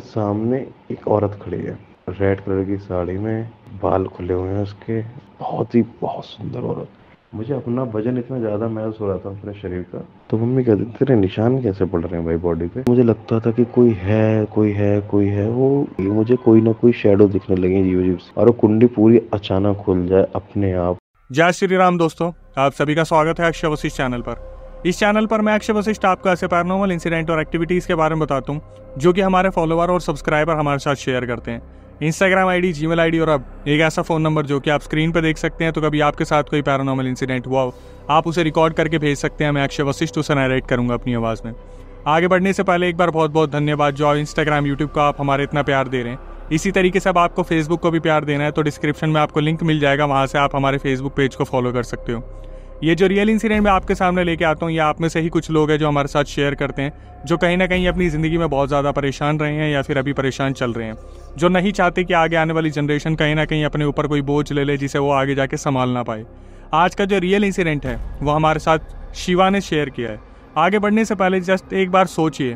सामने एक औरत खड़ी है रेड कलर की साड़ी में बाल खुले हुए हैं उसके बहुत ही बहुत सुंदर औरत मुझे अपना वजन इतना ज़्यादा महसूस हो रहा था अपने शरीर का तो मम्मी कहते तेरे निशान कैसे पड़ रहे हैं भाई बॉडी पे मुझे लगता था कि कोई है कोई है कोई है वो मुझे कोई ना कोई शेडो दिखने लगे जीव जीव से और वो कुंडी पूरी अचानक खुल जाए अपने आप जय श्री राम दोस्तों आप सभी का स्वागत है अक्षय वशिष्ठ चैनल पर इस चैनल पर मैं अक्षय वशिष्ठ आपको ऐसे पैरानॉर्मल इंसिडेंट और एक्टिविटीज़ के बारे में बताता हूँ जो कि हमारे फॉलोवर और सब्सक्राइबर हमारे साथ शेयर करते हैं इंस्टाग्राम आईडी जीमेल आईडी और अब एक ऐसा फ़ोन नंबर जो कि आप स्क्रीन पर देख सकते हैं तो कभी आपके साथ कोई पैरानॉमल इंसिडेंट हुआ हो आप उसे रिकॉर्ड करके भेज सकते हैं मैं अक्षय वशिष्ठ उसे नायरेट करूँगा अपनी आवाज़ में आगे बढ़ने से पहले एक बार बहुत बहुत धन्यवाद जो इंस्टाग्राम यूट्यूब का आप हमारे इतना प्यार दे रहे हैं इसी तरीके से अब आपको फेसबुक को भी प्यार देना है तो डिस्क्रिप्शन में आपको लिंक मिल जाएगा वहाँ से आप हमारे फेसबुक पेज को फॉलो कर सकते हो ये जो रियल इंसिडेंट मैं आपके सामने लेके आता हूँ ये आप में से ही कुछ लोग हैं जो हमारे साथ शेयर करते हैं जो कहीं ना कहीं अपनी ज़िंदगी में बहुत ज़्यादा परेशान रहे हैं या फिर अभी परेशान चल रहे हैं जो नहीं चाहते कि आगे आने वाली जनरेशन कहीं ना कहीं अपने ऊपर कोई बोझ ले ले जिसे वो आगे जाके संभाल ना पाए आज का जो रियल इंसिडेंट है वो हमारे साथ शिवा ने शेयर किया है आगे बढ़ने से पहले जस्ट एक बार सोचिए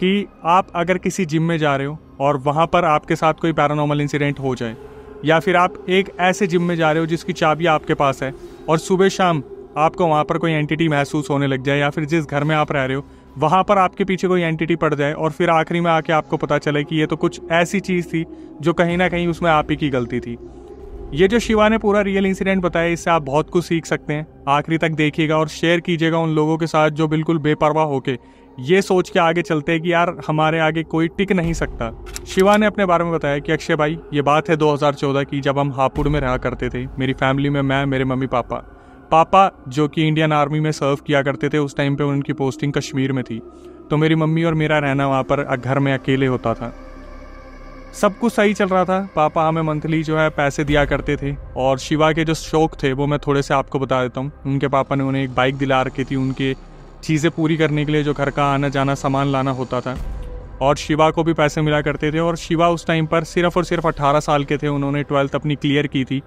कि आप अगर किसी जिम में जा रहे हो और वहाँ पर आपके साथ कोई पैरानॉमल इंसिडेंट हो जाए या फिर आप एक ऐसे जिम में जा रहे हो जिसकी चाबी आपके पास है और सुबह शाम आपको वहाँ पर कोई एंटिटी महसूस होने लग जाए या फिर जिस घर में आप रह रहे हो वहाँ पर आपके पीछे कोई एंटिटी पड़ जाए और फिर आखिरी में आके आपको पता चले कि ये तो कुछ ऐसी चीज़ थी जो कहीं ना कहीं उसमें आप ही की गलती थी ये जो शिवा ने पूरा रियल इंसिडेंट बताया इससे आप बहुत कुछ सीख सकते हैं आखिरी तक देखिएगा और शेयर कीजिएगा उन लोगों के साथ जो बिल्कुल बेपरवाह होके ये सोच के आगे चलते हैं कि यार हमारे आगे कोई टिक नहीं सकता शिवा ने अपने बारे में बताया कि अक्षय भाई ये बात है 2014 की जब हम हापुड़ में रहा करते थे मेरी फैमिली में मैं मेरे मम्मी पापा पापा जो कि इंडियन आर्मी में सर्व किया करते थे उस टाइम पे उनकी पोस्टिंग कश्मीर में थी तो मेरी मम्मी और मेरा रहना वहाँ पर घर में अकेले होता था सब कुछ सही चल रहा था पापा हमें मंथली जो है पैसे दिया करते थे और शिवा के जो शौक थे वो मैं थोड़े से आपको बता देता हूँ उनके पापा ने उन्हें एक बाइक दिला रखी थी उनके चीज़ें पूरी करने के लिए जो घर का आना जाना सामान लाना होता था और शिवा को भी पैसे मिला करते थे और शिवा उस टाइम पर सिर्फ और सिर्फ अट्ठारह साल के थे उन्होंने ट्वेल्थ अपनी क्लियर की थी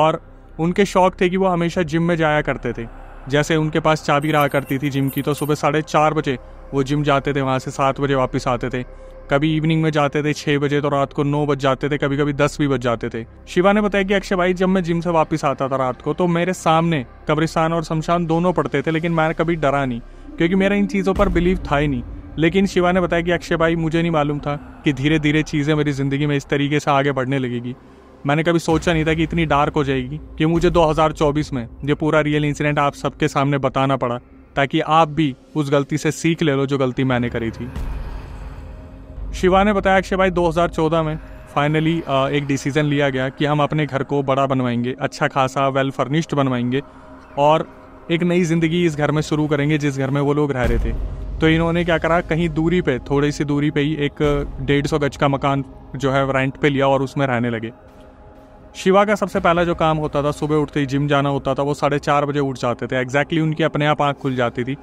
और उनके शौक थे कि वो हमेशा जिम में जाया करते थे जैसे उनके पास चाबी रहा करती थी जिम की तो सुबह साढ़े चार बजे वो जिम जाते थे वहाँ से सात बजे वापस आते थे कभी इवनिंग में जाते थे छः बजे तो रात को नौ बज जाते थे कभी कभी दस भी बज जाते थे शिवा ने बताया कि अक्षय भाई जब मैं जिम से वापस आता था रात को तो मेरे सामने कब्रिस्तान और शमशान दोनों पड़ते थे लेकिन मैंने कभी डरा नहीं क्योंकि मेरा इन चीज़ों पर बिलीव था ही नहीं लेकिन शिवा ने बताया कि अक्षय भाई मुझे नहीं मालूम था कि धीरे धीरे चीज़ें मेरी ज़िंदगी में इस तरीके से आगे बढ़ने लगेगी मैंने कभी सोचा नहीं था कि इतनी डार्क हो जाएगी कि मुझे 2024 में ये पूरा रियल इंसिडेंट आप सबके सामने बताना पड़ा ताकि आप भी उस गलती से सीख ले लो जो गलती मैंने करी थी शिवा ने बताया अक्षय भाई 2014 में फाइनली एक डिसीज़न लिया गया कि हम अपने घर को बड़ा बनवाएंगे अच्छा खासा वेल फर्निश्ड बनवाएंगे और एक नई ज़िंदगी इस घर में शुरू करेंगे जिस घर में वो लोग रह रहे थे तो इन्होंने क्या करा कहीं दूरी पे थोड़ी सी दूरी पे ही एक डेढ़ सौ गज का मकान जो है रेंट पे लिया और उसमें रहने लगे शिवा का सबसे पहला जो काम होता था सुबह उठते ही जिम जाना होता था वो साढ़े चार बजे उठ जाते थे एग्जैक्टली उनकी अपने आप आँख खुल जाती थी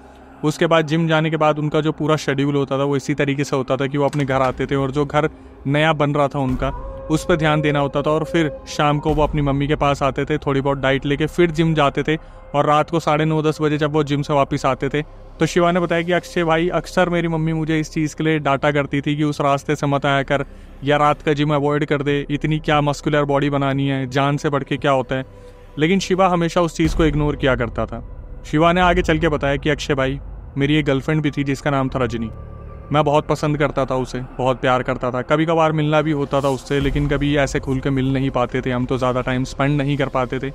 उसके बाद जिम जाने के बाद उनका जो पूरा शेड्यूल होता था वो इसी तरीके से होता था कि वो अपने घर आते थे और जो घर नया बन रहा था उनका उस पर ध्यान देना होता था और फिर शाम को वो अपनी मम्मी के पास आते थे थोड़ी बहुत डाइट लेके फिर जिम जाते थे और रात को साढ़े नौ दस बजे जब वो जिम से वापस आते थे तो शिवा ने बताया कि अक्षय भाई अक्सर मेरी मम्मी मुझे इस चीज़ के लिए डांटा करती थी कि उस रास्ते से मत आया कर या रात का जिम अवॉइड कर दे इतनी क्या मस्कुलर बॉडी बनानी है जान से बढ़ के क्या होता है लेकिन शिवा हमेशा उस चीज़ को इग्नोर किया करता था शिवा ने आगे चल के बताया कि अक्षय भाई मेरी एक गर्लफ्रेंड भी थी जिसका नाम था रजनी मैं बहुत पसंद करता था उसे बहुत प्यार करता था कभी कभार मिलना भी होता था उससे लेकिन कभी ऐसे खुल के मिल नहीं पाते थे हम तो ज़्यादा टाइम स्पेंड नहीं कर पाते थे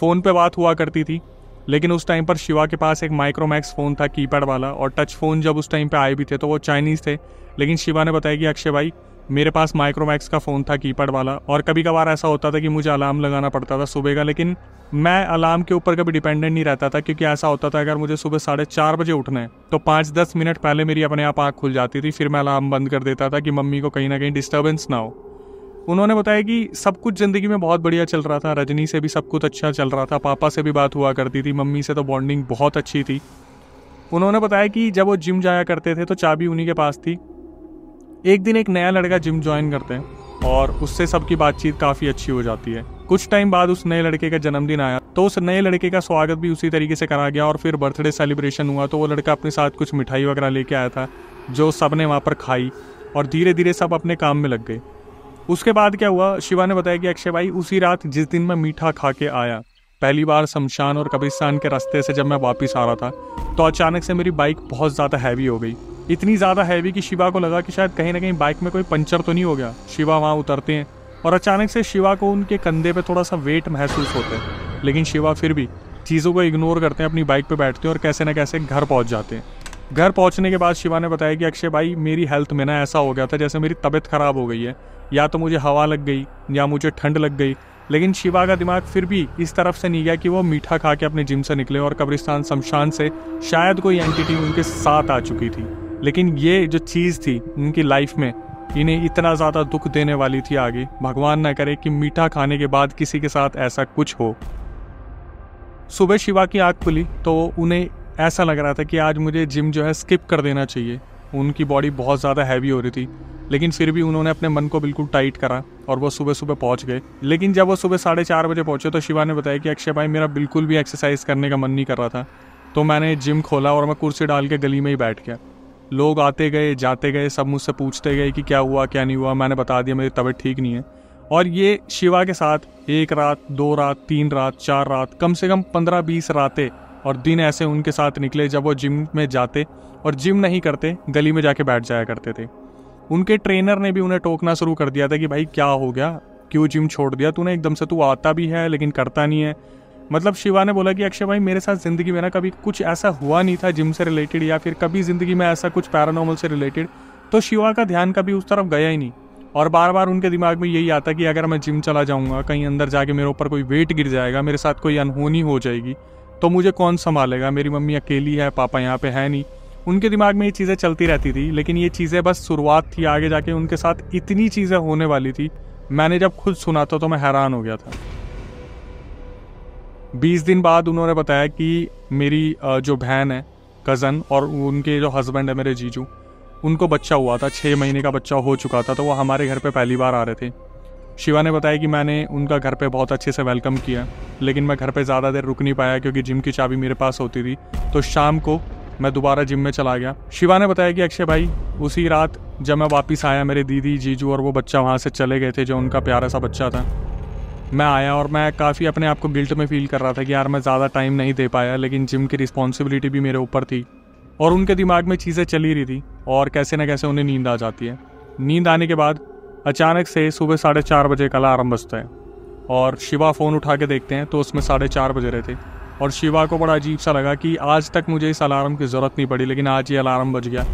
फ़ोन पे बात हुआ करती थी लेकिन उस टाइम पर शिवा के पास एक माइक्रोमैक्स फ़ोन था कीपैड वाला और टच फ़ोन जब उस टाइम पे आए भी थे तो वो चाइनीज़ थे लेकिन शिवा ने बताया कि अक्षय भाई मेरे पास माइक्रोमैक्स का फ़ोन था कीपैड वाला और कभी कभार ऐसा होता था कि मुझे अलार्म लगाना पड़ता था सुबह का लेकिन मैं अलार्म के ऊपर कभी डिपेंडेंट नहीं रहता था क्योंकि ऐसा होता था अगर मुझे सुबह साढ़े चार बजे उठना है तो पाँच दस मिनट पहले मेरी अपने आप आँख खुल जाती थी फिर मैं अलार्म बंद कर देता था कि मम्मी को कहीं ना कहीं डिस्टर्बेंस ना हो उन्होंने बताया कि सब कुछ ज़िंदगी में बहुत बढ़िया चल रहा था रजनी से भी सब कुछ अच्छा चल रहा था पापा से भी बात हुआ करती थी मम्मी से तो बॉन्डिंग बहुत अच्छी थी उन्होंने बताया कि जब वो जिम जाया करते थे तो चाबी उन्हीं के पास थी एक दिन एक नया लड़का जिम ज्वाइन करते हैं और उससे सबकी बातचीत काफ़ी अच्छी हो जाती है कुछ टाइम बाद उस नए लड़के का जन्मदिन आया तो उस नए लड़के का स्वागत भी उसी तरीके से करा गया और फिर बर्थडे सेलिब्रेशन हुआ तो वो लड़का अपने साथ कुछ मिठाई वगैरह लेके आया था जो सब ने वहाँ पर खाई और धीरे धीरे सब अपने काम में लग गए उसके बाद क्या हुआ शिवा ने बताया कि अक्षय भाई उसी रात जिस दिन मैं मीठा खा के आया पहली बार शमशान और कब्रिस्तान के रास्ते से जब मैं वापस आ रहा था तो अचानक से मेरी बाइक बहुत ज़्यादा हैवी हो गई इतनी ज़्यादा हैवी कि शिवा को लगा कि शायद कहीं ना कहीं बाइक में कोई पंचर तो नहीं हो गया शिवा वहाँ उतरते हैं और अचानक से शिवा को उनके कंधे पर थोड़ा सा वेट महसूस होता है लेकिन शिवा फिर भी चीज़ों को इग्नोर करते हैं अपनी बाइक पर बैठते हैं और कैसे ना कैसे घर पहुँच जाते हैं घर पहुंचने के बाद शिवा ने बताया कि अक्षय भाई मेरी हेल्थ में ना ऐसा हो गया था जैसे मेरी तबीयत ख़राब हो गई है या तो मुझे हवा लग गई या मुझे ठंड लग गई लेकिन शिवा का दिमाग फिर भी इस तरफ से नहीं गया कि वो मीठा खा के अपने जिम से निकले और कब्रिस्तान शमशान से शायद कोई एंटिटी उनके साथ आ चुकी थी लेकिन ये जो चीज़ थी उनकी लाइफ में इन्हें इतना ज़्यादा दुख देने वाली थी आगे भगवान ना करे कि मीठा खाने के बाद किसी के साथ ऐसा कुछ हो सुबह शिवा की आँख खुली तो उन्हें ऐसा लग रहा था कि आज मुझे जिम जो है स्किप कर देना चाहिए उनकी बॉडी बहुत ज़्यादा हैवी हो रही थी लेकिन फिर भी उन्होंने अपने मन को बिल्कुल टाइट करा और वो सुबह सुबह पहुंच गए लेकिन जब वो सुबह साढ़े चार बजे पहुंचे तो शिवा ने बताया कि अक्षय भाई मेरा बिल्कुल भी एक्सरसाइज करने का मन नहीं कर रहा था तो मैंने जिम खोला और मैं कुर्सी डाल के गली में ही बैठ गया लोग आते गए जाते गए सब मुझसे पूछते गए कि क्या हुआ क्या नहीं हुआ मैंने बता दिया मेरी तबीयत ठीक नहीं है और ये शिवा के साथ एक रात दो रात तीन रात चार रात कम से कम पंद्रह बीस रातें और दिन ऐसे उनके साथ निकले जब वो जिम में जाते और जिम नहीं करते गली में जाके बैठ जाया करते थे उनके ट्रेनर ने भी उन्हें टोकना शुरू कर दिया था कि भाई क्या हो गया क्यों जिम छोड़ दिया तूने एकदम से तू आता भी है लेकिन करता नहीं है मतलब शिवा ने बोला कि अक्षय भाई मेरे साथ ज़िंदगी में ना कभी कुछ ऐसा हुआ नहीं था जिम से रिलेटेड या फिर कभी ज़िंदगी में ऐसा कुछ पैरानॉमल से रिलेटेड तो शिवा का ध्यान कभी उस तरफ गया ही नहीं और बार बार उनके दिमाग में यही आता कि अगर मैं जिम चला जाऊँगा कहीं अंदर जाके मेरे ऊपर कोई वेट गिर जाएगा मेरे साथ कोई अनहोनी हो जाएगी तो मुझे कौन संभालेगा मेरी मम्मी अकेली है पापा यहाँ पे है नहीं उनके दिमाग में ये चीज़ें चलती रहती थी लेकिन ये चीज़ें बस शुरुआत थी आगे जाके उनके साथ इतनी चीज़ें होने वाली थी मैंने जब खुद सुना था तो मैं हैरान हो गया था बीस दिन बाद उन्होंने बताया कि मेरी जो बहन है कज़न और उनके जो हस्बैंड है मेरे जीजू उनको बच्चा हुआ था छः महीने का बच्चा हो चुका था तो वो हमारे घर पे पहली बार आ रहे थे शिवा ने बताया कि मैंने उनका घर पे बहुत अच्छे से वेलकम किया लेकिन मैं घर पे ज़्यादा देर रुक नहीं पाया क्योंकि जिम की चाबी मेरे पास होती थी तो शाम को मैं दोबारा जिम में चला गया शिवा ने बताया कि अक्षय भाई उसी रात जब मैं वापस आया मेरे दीदी जीजू और वो बच्चा वहाँ से चले गए थे जो उनका प्यारा सा बच्चा था मैं आया और मैं काफ़ी अपने आप को गिल्ट में फील कर रहा था कि यार मैं ज़्यादा टाइम नहीं दे पाया लेकिन जिम की रिस्पॉन्सिबिलिटी भी मेरे ऊपर थी और उनके दिमाग में चीज़ें चली रही थी और कैसे ना कैसे उन्हें नींद आ जाती है नींद आने के बाद अचानक से सुबह साढ़े चार बजे का अलार्म बजता है और शिवा फ़ोन उठा के देखते हैं तो उसमें साढ़े चार बज रहे थे और शिवा को बड़ा अजीब सा लगा कि आज तक मुझे इस अलार्म की ज़रूरत नहीं पड़ी लेकिन आज ये अलार्म बज गया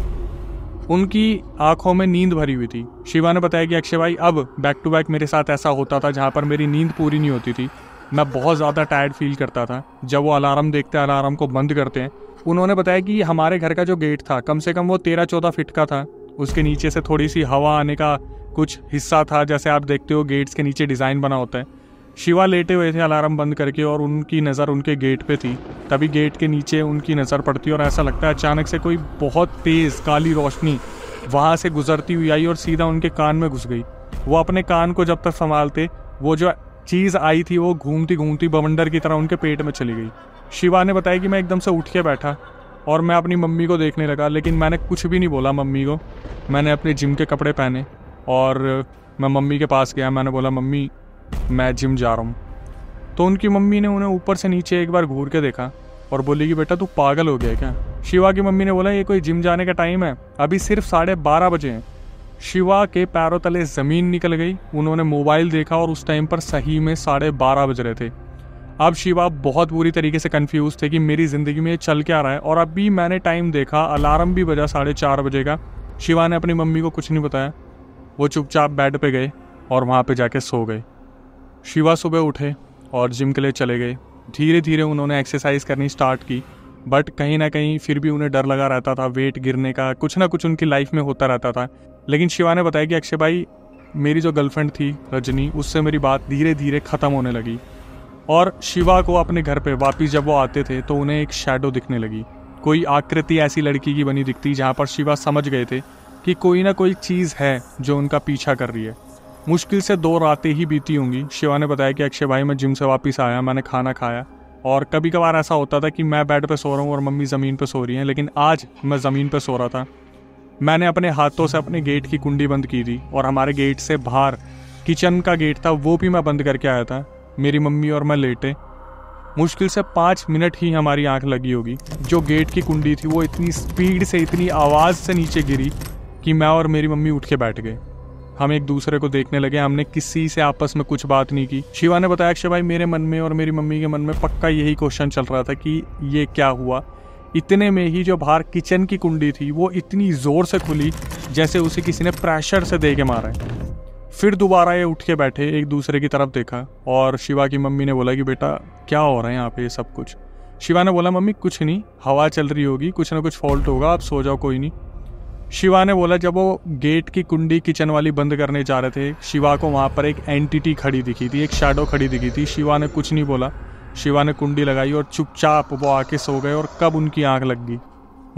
उनकी आंखों में नींद भरी हुई थी शिवा ने बताया कि अक्षय भाई अब बैक टू बैक मेरे साथ ऐसा होता था जहाँ पर मेरी नींद पूरी नहीं होती थी मैं बहुत ज़्यादा टायर्ड फील करता था जब वो अलार्म देखते हैं अलार्म को बंद करते हैं उन्होंने बताया कि हमारे घर का जो गेट था कम से कम वो तेरह चौदह फिट का था उसके नीचे से थोड़ी सी हवा आने का कुछ हिस्सा था जैसे आप देखते हो गेट्स के नीचे डिज़ाइन बना होता है शिवा लेटे हुए थे अलार्म बंद करके और उनकी नज़र उनके गेट पे थी तभी गेट के नीचे उनकी नज़र पड़ती और ऐसा लगता है अचानक से कोई बहुत तेज़ काली रोशनी वहाँ से गुजरती हुई आई और सीधा उनके कान में घुस गई वो अपने कान को जब तक संभालते वो जो चीज़ आई थी वो घूमती घूमती बवंडर की तरह उनके पेट में चली गई शिवा ने बताया कि मैं एकदम से उठ के बैठा और मैं अपनी मम्मी को देखने लगा लेकिन मैंने कुछ भी नहीं बोला मम्मी को मैंने अपने जिम के कपड़े पहने और मैं मम्मी के पास गया मैंने बोला मम्मी मैं जिम जा रहा हूँ तो उनकी मम्मी ने उन्हें ऊपर से नीचे एक बार घूर के देखा और बोली कि बेटा तू पागल हो गया क्या शिवा की मम्मी ने बोला ये कोई जिम जाने का टाइम है अभी सिर्फ साढ़े बारह बजे हैं शिवा के पैरों तले ज़मीन निकल गई उन्होंने मोबाइल देखा और उस टाइम पर सही में साढ़े बारह बज रहे थे अब शिवा बहुत बुरी तरीके से कन्फ्यूज़ थे कि मेरी ज़िंदगी में ये चल क्या रहा है और अभी मैंने टाइम देखा अलार्म भी बजा साढ़े चार बजे का शिवा ने अपनी मम्मी को कुछ नहीं बताया वो चुपचाप बेड पे गए और वहाँ पे जाके सो गए शिवा सुबह उठे और जिम के लिए चले गए धीरे धीरे उन्होंने एक्सरसाइज करनी स्टार्ट की बट कहीं ना कहीं फिर भी उन्हें डर लगा रहता था वेट गिरने का कुछ ना कुछ उनकी लाइफ में होता रहता था लेकिन शिवा ने बताया कि अक्षय भाई मेरी जो गर्लफ्रेंड थी रजनी उससे मेरी बात धीरे धीरे ख़त्म होने लगी और शिवा को अपने घर पे वापस जब वो आते थे तो उन्हें एक शेडो दिखने लगी कोई आकृति ऐसी लड़की की बनी दिखती जहाँ पर शिवा समझ गए थे कि कोई ना कोई चीज़ है जो उनका पीछा कर रही है मुश्किल से दो रातें ही बीती होंगी शिवा ने बताया कि अक्षय भाई मैं जिम से वापस आया मैंने खाना खाया और कभी कभार ऐसा होता था कि मैं बेड पर सो रहा हूँ और मम्मी ज़मीन पर सो रही हैं लेकिन आज मैं ज़मीन पर सो रहा था मैंने अपने हाथों से अपने गेट की कुंडी बंद की थी और हमारे गेट से बाहर किचन का गेट था वो भी मैं बंद करके आया था मेरी मम्मी और मैं लेटे मुश्किल से पाँच मिनट ही हमारी आंख लगी होगी जो गेट की कुंडी थी वो इतनी स्पीड से इतनी आवाज़ से नीचे गिरी कि मैं और मेरी मम्मी उठ के बैठ गए हम एक दूसरे को देखने लगे हमने किसी से आपस में कुछ बात नहीं की शिवा ने बताया अक्षय भाई मेरे मन में और मेरी मम्मी के मन में पक्का यही क्वेश्चन चल रहा था कि ये क्या हुआ इतने में ही जो बाहर किचन की कुंडी थी वो इतनी ज़ोर से खुली जैसे उसे किसी ने प्रेशर से दे के मारा है फिर दोबारा ये उठ के बैठे एक दूसरे की तरफ देखा और शिवा की मम्मी ने बोला कि बेटा क्या हो रहा है यहाँ पे ये सब कुछ शिवा ने बोला मम्मी कुछ नहीं हवा चल रही होगी कुछ ना कुछ फॉल्ट होगा आप सो जाओ कोई नहीं शिवा ने बोला जब वो गेट की कुंडी किचन वाली बंद करने जा रहे थे शिवा को वहाँ पर एक एंटिटी खड़ी दिखी थी एक शेडो खड़ी दिखी थी शिवा ने कुछ नहीं बोला शिवा ने कुंडी लगाई और चुपचाप वो आके सो गए और कब उनकी आँख लग गई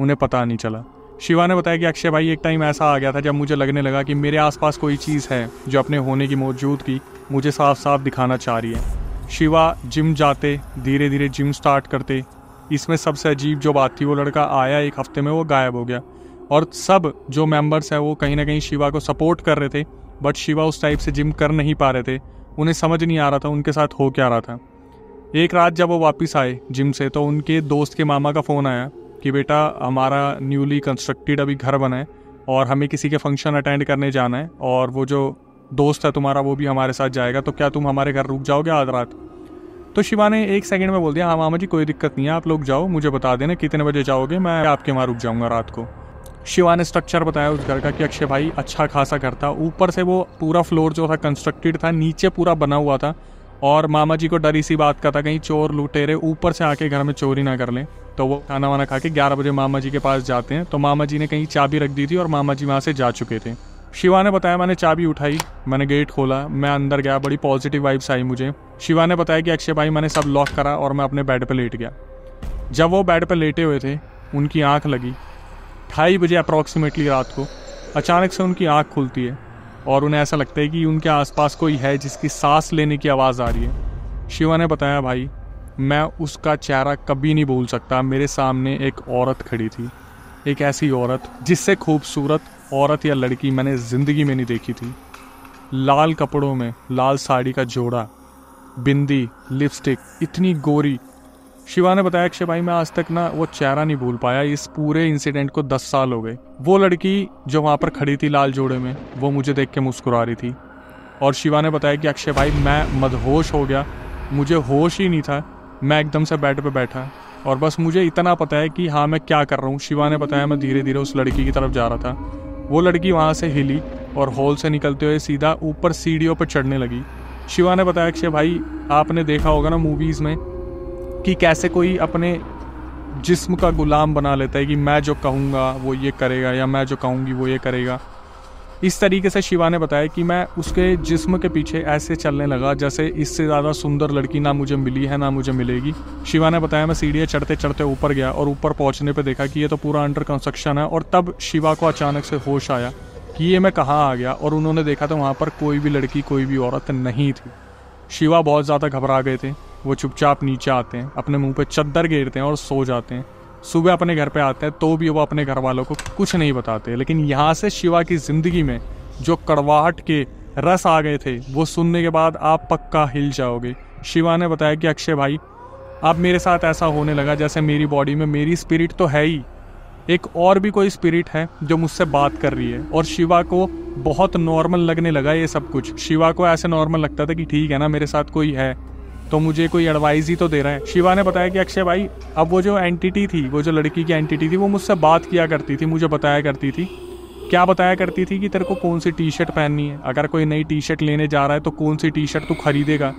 उन्हें पता नहीं चला शिवा ने बताया कि अक्षय भाई एक टाइम ऐसा आ गया था जब मुझे लगने लगा कि मेरे आसपास कोई चीज़ है जो अपने होने की मौजूदगी मुझे साफ साफ दिखाना चाह रही है शिवा जिम जाते धीरे धीरे जिम स्टार्ट करते इसमें सबसे अजीब जो बात थी वो लड़का आया एक हफ्ते में वो गायब हो गया और सब जो मेंबर्स हैं वो कहीं ना कहीं शिवा को सपोर्ट कर रहे थे बट शिवा उस टाइप से जिम कर नहीं पा रहे थे उन्हें समझ नहीं आ रहा था उनके साथ हो क्या रहा था एक रात जब वो वापस आए जिम से तो उनके दोस्त के मामा का फ़ोन आया कि बेटा हमारा न्यूली कंस्ट्रक्टेड अभी घर बना है और हमें किसी के फंक्शन अटेंड करने जाना है और वो जो दोस्त है तुम्हारा वो भी हमारे साथ जाएगा तो क्या तुम हमारे घर रुक जाओगे आज रात तो शिवा ने एक सेकंड में बोल दिया हाँ मामा जी कोई दिक्कत नहीं है आप लोग जाओ मुझे बता देना कितने बजे जाओगे मैं आपके वहाँ रुक जाऊँगा रात को शिवा ने स्ट्रक्चर बताया उस घर का कि अक्षय भाई अच्छा खासा घर था ऊपर से वो पूरा फ्लोर जो था कंस्ट्रक्टेड था नीचे पूरा बना हुआ था और मामा जी को डर इसी बात का था कहीं चोर लुटेरे ऊपर से आके घर में चोरी ना कर लें तो वो खाना वाना खा के ग्यारह बजे मामा जी के पास जाते हैं तो मामा जी ने कहीं चाबी रख दी थी और मामा जी वहाँ से जा चुके थे शिवा ने बताया मैंने चाबी उठाई मैंने गेट खोला मैं अंदर गया बड़ी पॉजिटिव वाइब्स आई मुझे शिवा ने बताया कि अक्षय भाई मैंने सब लॉक करा और मैं अपने बेड पर लेट गया जब वो बेड पर लेटे हुए थे उनकी आँख लगी ढाई बजे अप्रॉक्सीमेटली रात को अचानक से उनकी आँख खुलती है और उन्हें ऐसा लगता है कि उनके आसपास कोई है जिसकी सांस लेने की आवाज़ आ रही है शिवा ने बताया भाई मैं उसका चेहरा कभी नहीं भूल सकता मेरे सामने एक औरत खड़ी थी एक ऐसी औरत जिससे खूबसूरत औरत या लड़की मैंने ज़िंदगी में नहीं देखी थी लाल कपड़ों में लाल साड़ी का जोड़ा बिंदी लिपस्टिक इतनी गोरी शिवा ने बताया अक्षय भाई मैं आज तक ना वो चेहरा नहीं भूल पाया इस पूरे इंसिडेंट को दस साल हो गए वो लड़की जो वहाँ पर खड़ी थी लाल जोड़े में वो मुझे देख के मुस्कुरा रही थी और शिवा ने बताया कि अक्षय भाई मैं मदहोश हो गया मुझे होश ही नहीं था मैं एकदम से बेड पर बैठा और बस मुझे इतना पता है कि हाँ मैं क्या कर रहा हूँ शिवा ने बताया मैं धीरे धीरे उस लड़की की तरफ जा रहा था वो लड़की वहाँ से हिली और हॉल से निकलते हुए सीधा ऊपर सीढ़ियों पर चढ़ने लगी शिवा ने बताया अक्षय भाई आपने देखा होगा ना मूवीज़ में कि कैसे कोई अपने जिस्म का गुलाम बना लेता है कि मैं जो कहूँगा वो ये करेगा या मैं जो कहूँगी वो ये करेगा इस तरीके से शिवा ने बताया कि मैं उसके जिस्म के पीछे ऐसे चलने लगा जैसे इससे ज़्यादा सुंदर लड़की ना मुझे मिली है ना मुझे मिलेगी शिवा ने बताया मैं सीढ़ियाँ चढ़ते चढ़ते ऊपर गया और ऊपर पहुँचने पर देखा कि ये तो पूरा अंडर कंस्ट्रक्शन है और तब शिवा को अचानक से होश आया कि ये मैं कहाँ आ गया और उन्होंने देखा तो वहाँ पर कोई भी लड़की कोई भी औरत नहीं थी शिवा बहुत ज़्यादा घबरा गए थे वो चुपचाप नीचे आते हैं अपने मुंह पे चद्दर घेरते हैं और सो जाते हैं सुबह अपने घर पे आते हैं तो भी वो अपने घर वालों को कुछ नहीं बताते लेकिन यहाँ से शिवा की ज़िंदगी में जो कड़वाहट के रस आ गए थे वो सुनने के बाद आप पक्का हिल जाओगे शिवा ने बताया कि अक्षय भाई अब मेरे साथ ऐसा होने लगा जैसे मेरी बॉडी में मेरी स्पिरिट तो है ही एक और भी कोई स्पिरिट है जो मुझसे बात कर रही है और शिवा को बहुत नॉर्मल लगने लगा ये सब कुछ शिवा को ऐसे नॉर्मल लगता था कि ठीक है ना मेरे साथ कोई है तो मुझे कोई एडवाइस ही तो दे रहे हैं शिवा ने बताया कि अक्षय भाई अब वो जो एंटिटी थी वो जो लड़की की एंटिटी थी वो मुझसे बात किया करती थी मुझे बताया करती थी क्या बताया करती थी कि तेरे को कौन सी टी शर्ट पहननी है अगर कोई नई टी शर्ट लेने जा रहा है तो कौन सी टी शर्ट तू खरीदेगा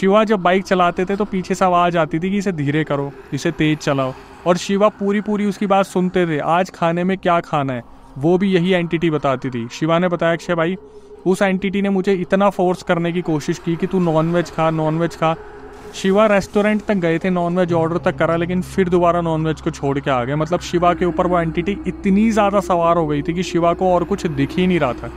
शिवा जब बाइक चलाते थे तो पीछे से आवाज़ आती थी कि इसे धीरे करो इसे तेज़ चलाओ और शिवा पूरी पूरी उसकी बात सुनते थे आज खाने में क्या खाना है वो भी यही एंटिटी बताती थी शिवा ने बताया अक्षय भाई उस एंटिटी ने मुझे इतना फोर्स करने की कोशिश की कि तू नॉनवेज खा नॉनवेज खा शिवा रेस्टोरेंट तक गए थे नॉनवेज ऑर्डर तक करा लेकिन फिर दोबारा नॉनवेज को छोड़ के आ गए मतलब शिवा के ऊपर वो एंटिटी इतनी ज़्यादा सवार हो गई थी कि शिवा को और कुछ दिख ही नहीं रहा था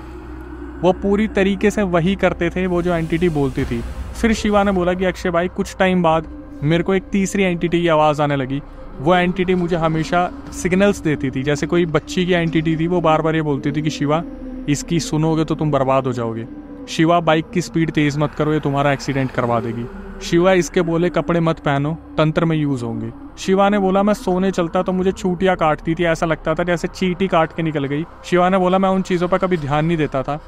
वो पूरी तरीके से वही करते थे वो जो एंटिटी बोलती थी फिर शिवा ने बोला कि अक्षय भाई कुछ टाइम बाद मेरे को एक तीसरी एंटिटी की आवाज़ आने लगी वो एंटिटी मुझे हमेशा सिग्नल्स देती थी जैसे कोई बच्ची की एंटिटी थी वो बार बार ये बोलती थी कि शिवा इसकी सुनोगे तो तुम बर्बाद हो जाओगे शिवा बाइक की स्पीड तेज़ मत करो ये तुम्हारा एक्सीडेंट करवा देगी शिवा इसके बोले कपड़े मत पहनो तंत्र में यूज़ होंगे शिवा ने बोला मैं सोने चलता तो मुझे चूटियाँ काटती थी ऐसा लगता था जैसे चीटी काट के निकल गई शिवा ने बोला मैं उन चीज़ों पर कभी ध्यान नहीं देता था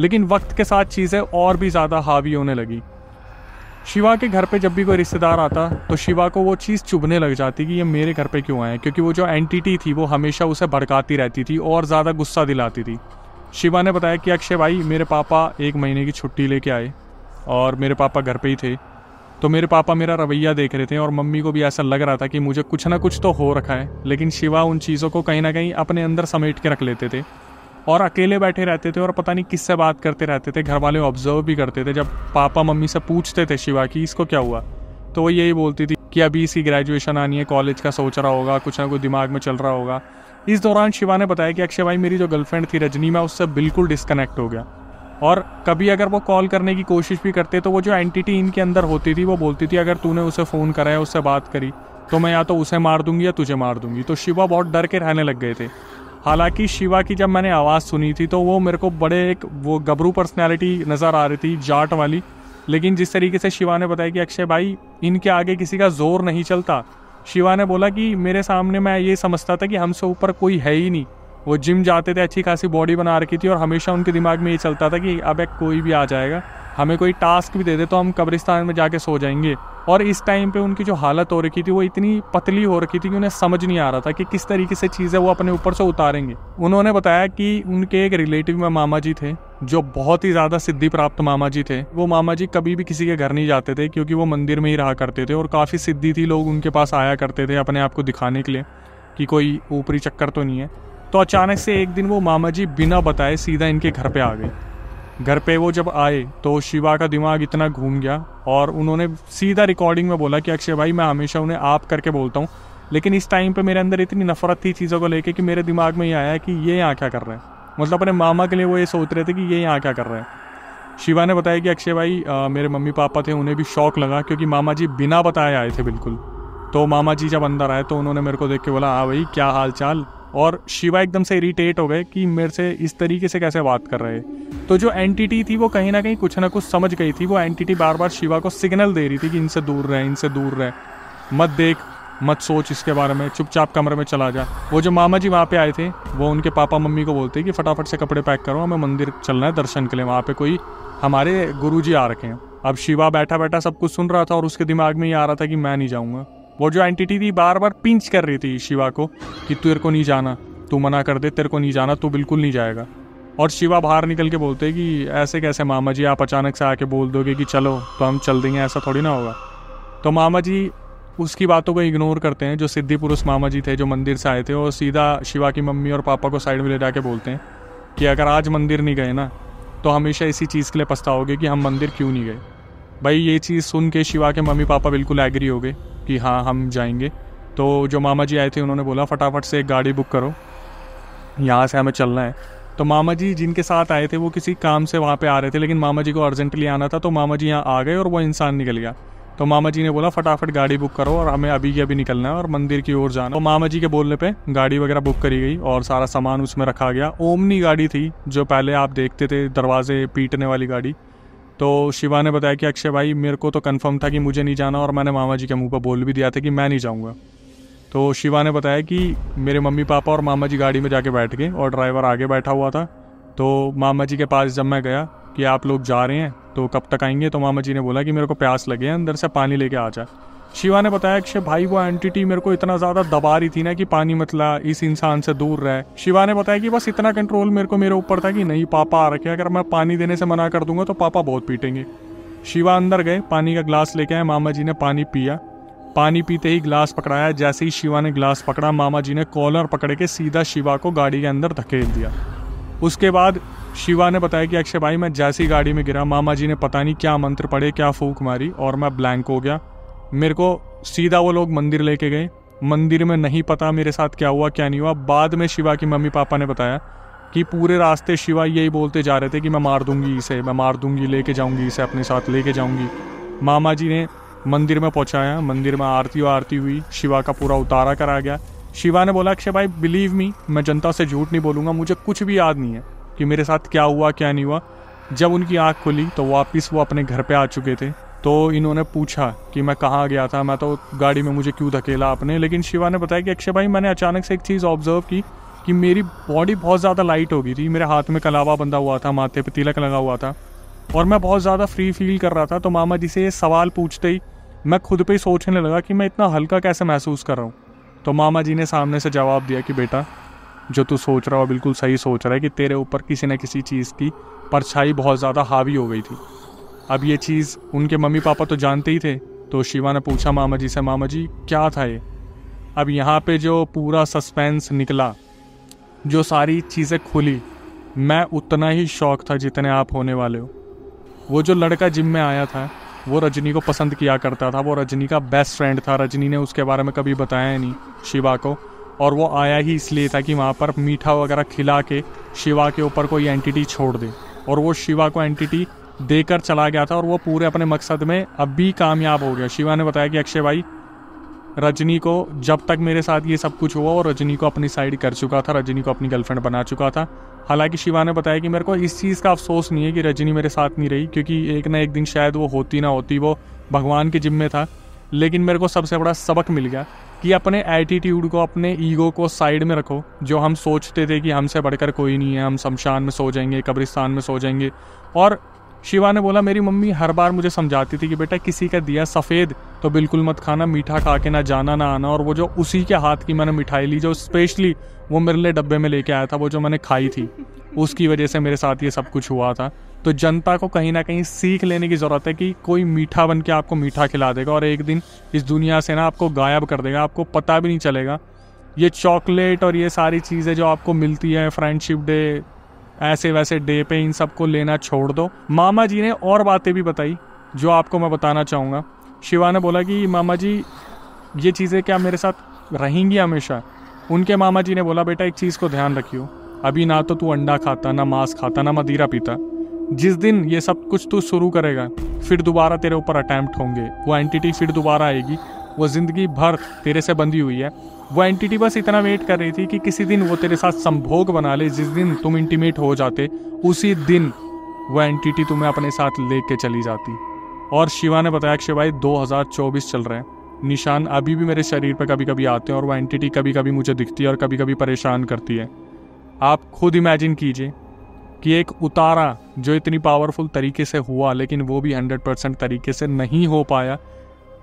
लेकिन वक्त के साथ चीज़ें और भी ज़्यादा हावी होने लगी शिवा के घर पे जब भी कोई रिश्तेदार आता तो शिवा को वो चीज़ चुभने लग जाती कि ये मेरे घर पे क्यों आए क्योंकि वो जो एंटिटी थी वो हमेशा उसे भड़काती रहती थी और ज़्यादा गुस्सा दिलाती थी शिवा ने बताया कि अक्षय भाई मेरे पापा एक महीने की छुट्टी लेके आए और मेरे पापा घर पे ही थे तो मेरे पापा मेरा रवैया देख रहे थे और मम्मी को भी ऐसा लग रहा था कि मुझे कुछ ना कुछ तो हो रखा है लेकिन शिवा उन चीज़ों को कहीं ना कहीं अपने अंदर समेट के रख लेते थे और अकेले बैठे रहते थे और पता नहीं किससे बात करते रहते थे घर वाले ऑब्जर्व भी करते थे जब पापा मम्मी से पूछते थे शिवा कि इसको क्या हुआ तो वो यही बोलती थी कि अभी इसकी ग्रेजुएशन आनी है कॉलेज का सोच रहा होगा कुछ ना कुछ दिमाग में चल रहा होगा इस दौरान शिवा ने बताया कि अक्षय भाई मेरी जो गर्लफ्रेंड थी रजनी मैं उससे बिल्कुल डिस्कनेक्ट हो गया और कभी अगर वो कॉल करने की कोशिश भी करते तो वो जो एंटिटी इनके अंदर होती थी वो बोलती थी अगर तूने उसे फ़ोन कराया उससे बात करी तो मैं या तो उसे मार दूंगी या तुझे मार दूंगी तो शिवा बहुत डर के रहने लग गए थे हालांकि शिवा की जब मैंने आवाज़ सुनी थी तो वो मेरे को बड़े एक वो गबरू पर्सनैलिटी नज़र आ रही थी जाट वाली लेकिन जिस तरीके से शिवा ने बताया कि अक्षय भाई इनके आगे किसी का जोर नहीं चलता शिवा ने बोला कि मेरे सामने मैं ये समझता था कि हमसे ऊपर कोई है ही नहीं वो जिम जाते थे अच्छी खासी बॉडी बना रखी थी और हमेशा उनके दिमाग में ये चलता था कि अब एक कोई भी आ जाएगा हमें कोई टास्क भी दे दे तो हम कब्रिस्तान में जाके सो जाएंगे और इस टाइम पे उनकी जो हालत हो रखी थी वो इतनी पतली हो रखी थी कि उन्हें समझ नहीं आ रहा था कि किस तरीके से चीज़ें वो अपने ऊपर से उतारेंगे उन्होंने बताया कि उनके एक रिलेटिव में मामा जी थे जो बहुत ही ज़्यादा सिद्धि प्राप्त मामा जी थे वो मामा जी कभी भी किसी के घर नहीं जाते थे क्योंकि वो मंदिर में ही रहा करते थे और काफ़ी सिद्धि थी लोग उनके पास आया करते थे अपने आप को दिखाने के लिए कि कोई ऊपरी चक्कर तो नहीं है तो अचानक से एक दिन वो मामा जी बिना बताए सीधा इनके घर पे आ गए घर पे वो जब आए तो शिवा का दिमाग इतना घूम गया और उन्होंने सीधा रिकॉर्डिंग में बोला कि अक्षय भाई मैं हमेशा उन्हें आप करके बोलता हूँ लेकिन इस टाइम पे मेरे अंदर इतनी नफरत थी चीज़ों को लेके कि मेरे दिमाग में ये आया कि ये यहाँ क्या कर रहे हैं मतलब अपने मामा के लिए वो ये सोच रहे थे कि ये यहाँ क्या कर रहे हैं शिवा ने बताया कि अक्षय भाई आ, मेरे मम्मी पापा थे उन्हें भी शौक लगा क्योंकि मामा जी बिना बताए आए थे बिल्कुल तो मामा जी जब अंदर आए तो उन्होंने मेरे को देख के बोला हाँ भाई क्या हाल चाल और शिवा एकदम से इरीटेट हो गए कि मेरे से इस तरीके से कैसे बात कर रहे तो जो एंटिटी थी वो कहीं ना कहीं कुछ ना कुछ समझ गई थी वो एंटिटी बार बार शिवा को सिग्नल दे रही थी कि इनसे दूर रहें इनसे दूर रहें मत देख मत सोच इसके बारे में चुपचाप कमरे में चला जा वो जो मामा जी वहाँ पे आए थे वो उनके पापा मम्मी को बोलते कि फटाफट से कपड़े पैक करो हमें मंदिर चलना है दर्शन के लिए वहाँ पे कोई हमारे गुरुजी आ रखे हैं अब शिवा बैठा बैठा सब कुछ सुन रहा था और उसके दिमाग में ये आ रहा था कि मैं नहीं जाऊँगा वो जो एंटिटी थी बार बार पिंच कर रही थी शिवा को कि तेरे को नहीं जाना तू मना कर दे तेरे को नहीं जाना तू बिल्कुल नहीं जाएगा और शिवा बाहर निकल के बोलते कि ऐसे कैसे मामा जी आप अचानक से आके बोल दोगे कि चलो तो हम चल देंगे ऐसा थोड़ी ना होगा तो मामा जी उसकी बातों को इग्नोर करते हैं जो सिद्धि पुरुष मामा जी थे जो मंदिर से आए थे वो सीधा शिवा की मम्मी और पापा को साइड में ले जाके बोलते हैं कि अगर आज मंदिर नहीं गए ना तो हमेशा इसी चीज़ के लिए पछताओगे कि हम मंदिर क्यों नहीं गए भाई ये चीज़ सुन के शिवा के मम्मी पापा बिल्कुल एग्री हो गए कि हाँ हम जाएंगे तो जो मामा जी आए थे उन्होंने बोला फटाफट से एक गाड़ी बुक करो यहाँ से हमें चलना है तो मामा जी जिनके साथ आए थे वो किसी काम से वहाँ पे आ रहे थे लेकिन मामा जी को अर्जेंटली आना था तो मामा जी यहाँ आ गए और वो इंसान निकल गया तो मामा जी ने बोला फटाफट गाड़ी बुक करो और हमें अभी अभी निकलना है और मंदिर की ओर जाना तो मामा जी के बोलने पे गाड़ी वगैरह बुक करी गई और सारा सामान उसमें रखा गया ओमनी गाड़ी थी जो पहले आप देखते थे दरवाजे पीटने वाली गाड़ी तो शिवा ने बताया कि अक्षय भाई मेरे को तो कन्फर्म था कि मुझे नहीं जाना और मैंने मामा जी के मुंह पर बोल भी दिया था कि मैं नहीं जाऊँगा तो शिवा ने बताया कि मेरे मम्मी पापा और मामा जी गाड़ी में जाके बैठ गए और ड्राइवर आगे बैठा हुआ था तो मामा जी के पास जब मैं गया कि आप लोग जा रहे हैं तो कब तक आएंगे तो मामा जी ने बोला कि मेरे को प्यास लगे अंदर से पानी लेके आ जाए शिवा ने बताया कि भाई वो एंटिटी मेरे को इतना ज्यादा दबा रही थी ना कि पानी मतला इस इंसान से दूर रहे शिवा ने बताया कि बस इतना कंट्रोल मेरे को मेरे ऊपर था कि नहीं पापा आ रखे अगर मैं पानी देने से मना कर दूंगा तो पापा बहुत पीटेंगे शिवा अंदर गए पानी का ग्लास लेके आए मामा जी ने पानी पिया पानी पीते ही ग्लास पकड़ाया जैसे ही शिवा ने ग्लास पकड़ा मामा जी ने कॉलर पकड़ के सीधा शिवा को गाड़ी के अंदर धकेल दिया उसके बाद शिवा ने बताया कि अक्षय भाई मैं जैसी गाड़ी में गिरा मामा जी ने पता नहीं क्या मंत्र पढ़े क्या फूक मारी और मैं ब्लैंक हो गया मेरे को सीधा वो लोग मंदिर लेके गए मंदिर में नहीं पता मेरे साथ क्या हुआ क्या नहीं हुआ बाद में शिवा की मम्मी पापा ने बताया कि पूरे रास्ते शिवा यही बोलते जा रहे थे कि मैं मार दूंगी इसे मैं मार दूंगी लेके जाऊंगी इसे अपने साथ लेके जाऊंगी मामा जी ने मंदिर में पहुंचाया मंदिर में आरती आरती हुई शिवा का पूरा उतारा करा गया शिवा ने बोला अक्षय भाई बिलीव मी मैं जनता से झूठ नहीं बोलूँगा मुझे कुछ भी याद नहीं है कि मेरे साथ क्या हुआ क्या नहीं हुआ जब उनकी आँख खुली तो वापस वो अपने घर पर आ चुके थे तो इन्होंने पूछा कि मैं कहाँ गया था मैं तो गाड़ी में मुझे क्यों धकेला आपने लेकिन शिवा ने बताया कि अक्षय भाई मैंने अचानक से एक चीज़ ऑब्जर्व की कि मेरी बॉडी बहुत ज़्यादा लाइट हो गई थी मेरे हाथ में कलावा बंधा हुआ था माथे पर तिलक लगा हुआ था और मैं बहुत ज़्यादा फ्री फील कर रहा था तो मामा जी से ये सवाल पूछते ही मैं खुद पर ही सोचने लगा कि मैं इतना हल्का कैसे महसूस कर रहा हूँ तो मामा जी ने सामने से जवाब दिया कि बेटा जो तू सोच रहा हो बिल्कुल सही सोच रहा है कि तेरे ऊपर किसी न किसी चीज़ की परछाई बहुत ज़्यादा हावी हो गई थी अब ये चीज़ उनके मम्मी पापा तो जानते ही थे तो शिवा ने पूछा मामा जी से मामा जी क्या था ये अब यहाँ पे जो पूरा सस्पेंस निकला जो सारी चीज़ें खुली मैं उतना ही शौक था जितने आप होने वाले हो वो जो लड़का जिम में आया था वो रजनी को पसंद किया करता था वो रजनी का बेस्ट फ्रेंड था रजनी ने उसके बारे में कभी बताया नहीं शिवा को और वो आया ही इसलिए था कि वहाँ पर मीठा वगैरह खिला के शिवा के ऊपर कोई एंटिटी छोड़ दे और वो शिवा को एंटिटी देकर चला गया था और वो पूरे अपने मकसद में अब भी कामयाब हो गया शिवा ने बताया कि अक्षय भाई रजनी को जब तक मेरे साथ ये सब कुछ हुआ और रजनी को अपनी साइड कर चुका था रजनी को अपनी गर्लफ्रेंड बना चुका था हालांकि शिवा ने बताया कि मेरे को इस चीज़ का अफसोस नहीं है कि रजनी मेरे साथ नहीं रही क्योंकि एक ना एक दिन शायद वो होती ना होती वो भगवान के जिम्मे था लेकिन मेरे को सबसे बड़ा सबक मिल गया कि अपने एटीट्यूड को अपने ईगो को साइड में रखो जो हम सोचते थे कि हमसे बढ़कर कोई नहीं है हम शमशान में सो जाएंगे कब्रिस्तान में सो जाएंगे और शिवा ने बोला मेरी मम्मी हर बार मुझे समझाती थी कि बेटा किसी का दिया सफ़ेद तो बिल्कुल मत खाना मीठा खा के ना जाना ना आना और वो जो उसी के हाथ की मैंने मिठाई ली जो स्पेशली वो मेरे लिए डब्बे में लेके आया था वो जो मैंने खाई थी उसकी वजह से मेरे साथ ये सब कुछ हुआ था तो जनता को कहीं ना कहीं सीख लेने की ज़रूरत है कि कोई मीठा बन के आपको मीठा खिला देगा और एक दिन इस दुनिया से ना आपको गायब कर देगा आपको पता भी नहीं चलेगा ये चॉकलेट और ये सारी चीज़ें जो आपको मिलती है फ्रेंडशिप डे ऐसे वैसे डे पे इन सबको लेना छोड़ दो मामा जी ने और बातें भी बताई जो आपको मैं बताना चाहूँगा शिवा ने बोला कि मामा जी ये चीज़ें क्या मेरे साथ रहेंगी हमेशा उनके मामा जी ने बोला बेटा एक चीज़ को ध्यान रखियो अभी ना तो तू अंडा खाता ना मांस खाता ना मदिरा पीता जिस दिन ये सब कुछ तू शुरू करेगा फिर दोबारा तेरे ऊपर अटैम्प्ट होंगे वो एंटिटी फिर दोबारा आएगी वो ज़िंदगी भर तेरे से बंधी हुई है वो एंटिटी बस इतना वेट कर रही थी कि किसी दिन वो तेरे साथ संभोग बना ले जिस दिन तुम इंटीमेट हो जाते उसी दिन वो एंटिटी तुम्हें अपने साथ लेके चली जाती और शिवा ने बताया कि शिवाई चौबीस चल रहे हैं निशान अभी भी मेरे शरीर पर कभी कभी आते हैं और वह एंटिटी कभी कभी मुझे दिखती है और कभी कभी परेशान करती है आप खुद इमेजिन कीजिए कि एक उतारा जो इतनी पावरफुल तरीके से हुआ लेकिन वो भी हंड्रेड परसेंट तरीके से नहीं हो पाया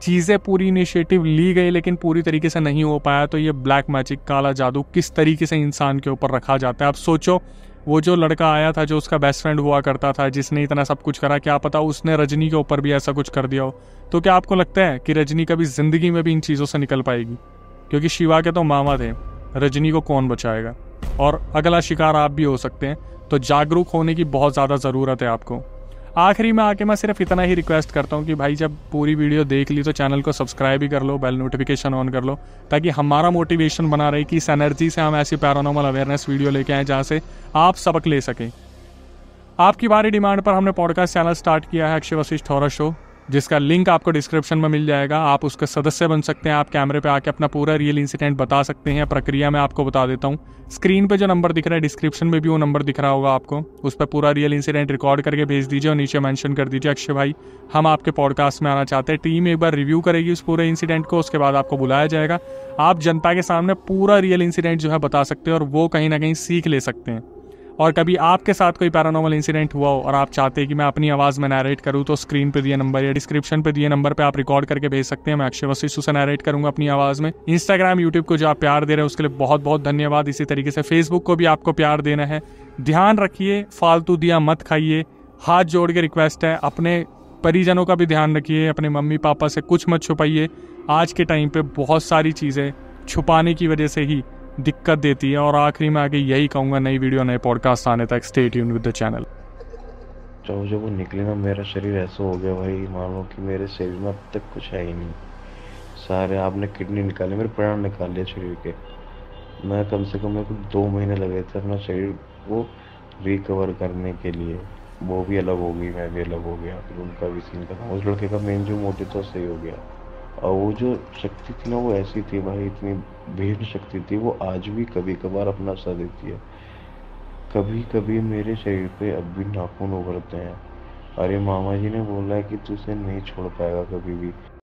चीज़ें पूरी इनिशिएटिव ली गई लेकिन पूरी तरीके से नहीं हो पाया तो ये ब्लैक मैजिक काला जादू किस तरीके से इंसान के ऊपर रखा जाता है आप सोचो वो जो लड़का आया था जो उसका बेस्ट फ्रेंड हुआ करता था जिसने इतना सब कुछ करा क्या पता उसने रजनी के ऊपर भी ऐसा कुछ कर दिया हो तो क्या आपको लगता है कि रजनी कभी ज़िंदगी में भी इन चीज़ों से निकल पाएगी क्योंकि शिवा के तो मामा थे रजनी को कौन बचाएगा और अगला शिकार आप भी हो सकते हैं तो जागरूक होने की बहुत ज़्यादा ज़रूरत है आपको आखिरी में आके मैं सिर्फ इतना ही रिक्वेस्ट करता हूँ कि भाई जब पूरी वीडियो देख ली तो चैनल को सब्सक्राइब ही कर लो बेल नोटिफिकेशन ऑन कर लो ताकि हमारा मोटिवेशन बना रहे कि इस एनर्जी से हम ऐसी पैरानॉमल अवेयरनेस वीडियो लेके आए जहाँ से आप सबक ले सकें आपकी बारी डिमांड पर हमने पॉडकास्ट चैनल स्टार्ट किया है अक्षय वशिष्ठ हॉरर शो जिसका लिंक आपको डिस्क्रिप्शन में मिल जाएगा आप उसके सदस्य बन सकते हैं आप कैमरे पे आके अपना पूरा रियल इंसिडेंट बता सकते हैं प्रक्रिया मैं आपको बता देता हूँ स्क्रीन पे जो नंबर दिख रहा है डिस्क्रिप्शन में भी वो नंबर दिख रहा होगा आपको उस पर पूरा रियल इंसिडेंट रिकॉर्ड करके भेज दीजिए और नीचे मैंशन कर दीजिए अक्षय भाई हम आपके पॉडकास्ट में आना चाहते हैं टीम एक बार रिव्यू करेगी उस पूरे इंसिडेंट को उसके बाद आपको बुलाया जाएगा आप जनता के सामने पूरा रियल इंसिडेंट जो है बता सकते हैं और वो कहीं ना कहीं सीख ले सकते हैं और कभी आपके साथ कोई पैरानॉमल इंसिडेंट हुआ हो और आप चाहते हैं कि मैं अपनी आवाज़ में नैरेट करूँ तो स्क्रीन पर दिए नंबर या डिस्क्रिप्शन पर दिए नंबर पर आप रिकॉर्ड करके भेज सकते हैं मैं अक्षय वशिष उसे नैरेट करूँगा अपनी आवाज़ में इंस्टाग्राम यूट्यूब को जो आप प्यार दे रहे हैं उसके लिए बहुत बहुत धन्यवाद इसी तरीके से फेसबुक को भी आपको प्यार देना है ध्यान रखिए फालतू दिया मत खाइए हाथ जोड़ के रिक्वेस्ट है अपने परिजनों का भी ध्यान रखिए अपने मम्मी पापा से कुछ मत छुपाइए आज के टाइम पे बहुत सारी चीज़ें छुपाने की वजह से ही दिक्कत देती है और आखिरी में आके यही कहूँगा नई वीडियो नए पॉडकास्ट आने तक स्टेट यून विद द चैनल तो जब वो निकली ना मेरा शरीर ऐसा हो गया भाई लो कि मेरे शरीर में अब तक कुछ है ही नहीं सारे आपने किडनी निकाली मेरे प्राण निकाल लिए शरीर के मैं कम से कम मेरे को दो महीने लगे थे अपना शरीर को रिकवर करने के लिए वो भी अलग हो गई मैं भी अलग हो गया फिर उनका भी सीन करना उस लड़के का मेन जो मोटिव था सही हो गया और वो जो शक्ति थी ना वो ऐसी थी भाई इतनी भीड़ शक्ति थी वो आज भी कभी कभार अपना सा देती है कभी कभी मेरे शरीर पे अब भी नाखून उभरते हैं अरे मामा जी ने बोला है कि तू इसे नहीं छोड़ पाएगा कभी भी